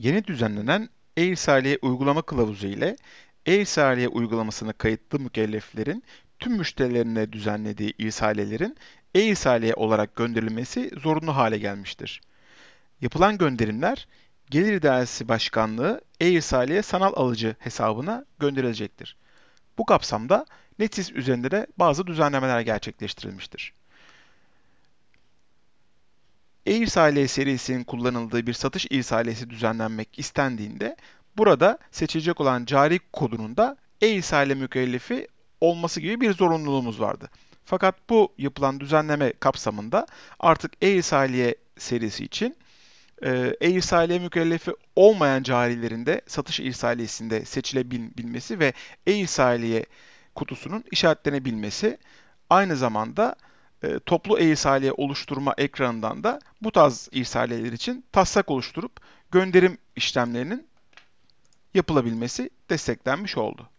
yeni düzenlenen e-risaliye uygulama kılavuzu ile e-risaliye uygulamasını kayıtlı mükelleflerin tüm müşterilerine düzenlediği isalelerin e-isaliye olarak gönderilmesi zorunlu hale gelmiştir. Yapılan gönderimler Gelir İdaresi Başkanlığı e-isaliye sanal alıcı hesabına gönderilecektir. Bu kapsamda Netis üzerinde de bazı düzenlemeler gerçekleştirilmiştir e-irsaliye serisinin kullanıldığı bir satış irsaliyesi düzenlenmek istendiğinde burada seçilecek olan cari kodunun da e-irsaliye mükellefi olması gibi bir zorunluluğumuz vardı. Fakat bu yapılan düzenleme kapsamında artık e-irsaliye serisi için e-irsaliye mükellefi olmayan carilerin de satış irsaliyesinde seçilebilmesi ve e-irsaliye kutusunun işaretlenebilmesi aynı zamanda e, toplu e-isaliye oluşturma ekranından da bu tarz isaliyeler için taslak oluşturup gönderim işlemlerinin yapılabilmesi desteklenmiş oldu.